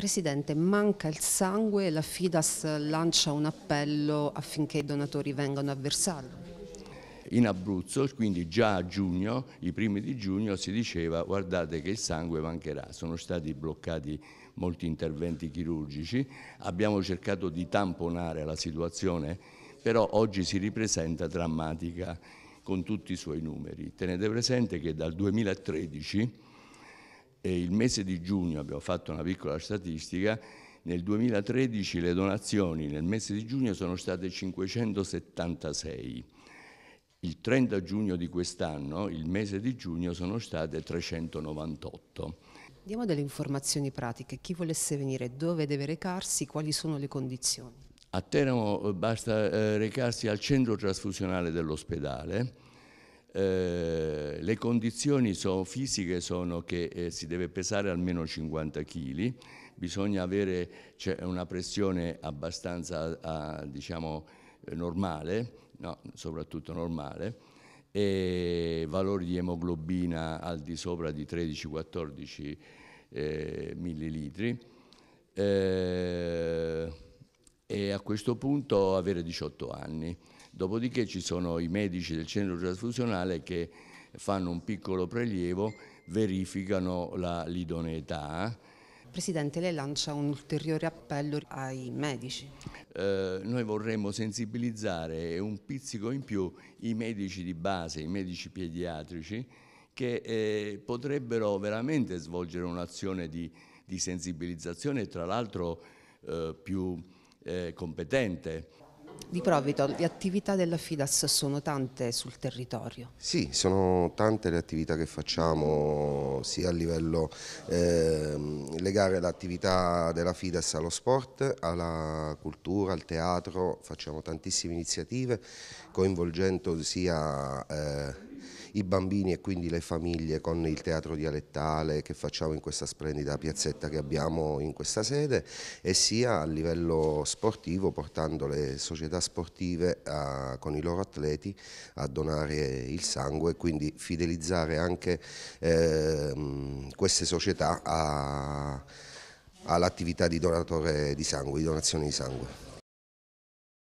Presidente, manca il sangue e la Fidas lancia un appello affinché i donatori vengano a versarlo. In Abruzzo, quindi già a giugno, i primi di giugno, si diceva guardate che il sangue mancherà. Sono stati bloccati molti interventi chirurgici, abbiamo cercato di tamponare la situazione, però oggi si ripresenta drammatica con tutti i suoi numeri. Tenete presente che dal 2013 e il mese di giugno, abbiamo fatto una piccola statistica, nel 2013 le donazioni nel mese di giugno sono state 576. Il 30 giugno di quest'anno, il mese di giugno, sono state 398. Diamo delle informazioni pratiche. Chi volesse venire, dove deve recarsi, quali sono le condizioni? A Teramo eh, basta eh, recarsi al centro trasfusionale dell'ospedale, eh, le condizioni sono, fisiche sono che eh, si deve pesare almeno 50 kg, bisogna avere cioè, una pressione abbastanza a, ah, diciamo, eh, normale, no, soprattutto normale, e valori di emoglobina al di sopra di 13-14 eh, millilitri. Eh, a questo punto avere 18 anni. Dopodiché ci sono i medici del centro trasfusionale che fanno un piccolo prelievo, verificano l'idoneità. Presidente, lei lancia un ulteriore appello ai medici. Eh, noi vorremmo sensibilizzare un pizzico in più i medici di base, i medici pediatrici, che eh, potrebbero veramente svolgere un'azione di, di, sensibilizzazione, tra l'altro eh, più eh, competente. Di Provito, le attività della FIDAS sono tante sul territorio? Sì, sono tante le attività che facciamo sia a livello eh, legare l'attività della FIDAS allo sport, alla cultura, al teatro, facciamo tantissime iniziative coinvolgendo sia... Eh, i bambini e quindi le famiglie con il teatro dialettale che facciamo in questa splendida piazzetta che abbiamo in questa sede e sia a livello sportivo portando le società sportive a, con i loro atleti a donare il sangue e quindi fidelizzare anche eh, queste società all'attività di donatore di sangue, di donazione di sangue.